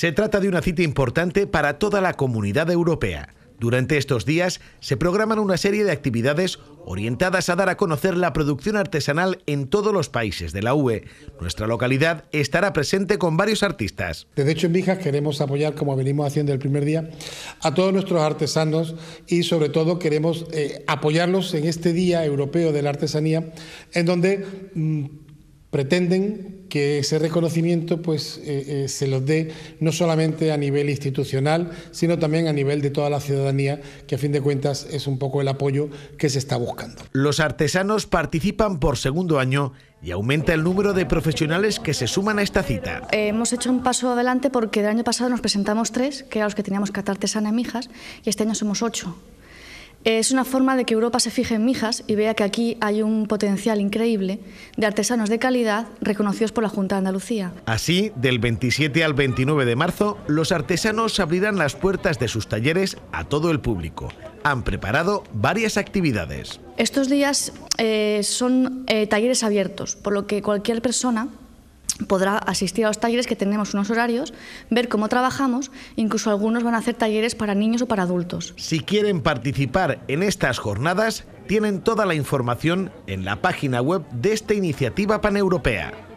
Se trata de una cita importante para toda la comunidad europea. Durante estos días se programan una serie de actividades orientadas a dar a conocer la producción artesanal en todos los países de la UE. Nuestra localidad estará presente con varios artistas. de Hecho en Vijas queremos apoyar, como venimos haciendo el primer día, a todos nuestros artesanos y sobre todo queremos eh, apoyarlos en este Día Europeo de la Artesanía, en donde... Mm, pretenden que ese reconocimiento pues, eh, eh, se los dé no solamente a nivel institucional, sino también a nivel de toda la ciudadanía, que a fin de cuentas es un poco el apoyo que se está buscando. Los artesanos participan por segundo año y aumenta el número de profesionales que se suman a esta cita. Eh, hemos hecho un paso adelante porque el año pasado nos presentamos tres, que eran los que teníamos cata artesana en Mijas, y este año somos ocho. Es una forma de que Europa se fije en Mijas y vea que aquí hay un potencial increíble de artesanos de calidad reconocidos por la Junta de Andalucía. Así, del 27 al 29 de marzo, los artesanos abrirán las puertas de sus talleres a todo el público. Han preparado varias actividades. Estos días eh, son eh, talleres abiertos, por lo que cualquier persona podrá asistir a los talleres que tenemos unos horarios, ver cómo trabajamos, incluso algunos van a hacer talleres para niños o para adultos. Si quieren participar en estas jornadas, tienen toda la información en la página web de esta iniciativa paneuropea.